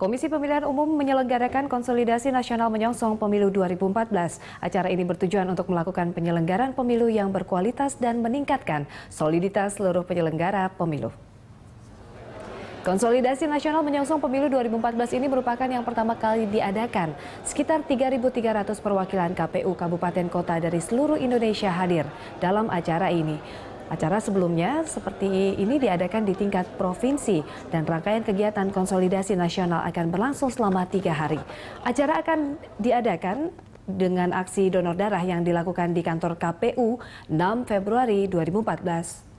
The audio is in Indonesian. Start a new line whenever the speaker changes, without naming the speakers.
Komisi Pemilihan Umum menyelenggarakan konsolidasi nasional menyongsong pemilu 2014. Acara ini bertujuan untuk melakukan penyelenggaraan pemilu yang berkualitas dan meningkatkan soliditas seluruh penyelenggara pemilu. Konsolidasi nasional menyongsong pemilu 2014 ini merupakan yang pertama kali diadakan. Sekitar 3.300 perwakilan KPU Kabupaten Kota dari seluruh Indonesia hadir dalam acara ini. Acara sebelumnya seperti ini diadakan di tingkat provinsi dan rangkaian kegiatan konsolidasi nasional akan berlangsung selama tiga hari. Acara akan diadakan dengan aksi donor darah yang dilakukan di kantor KPU 6 Februari 2014.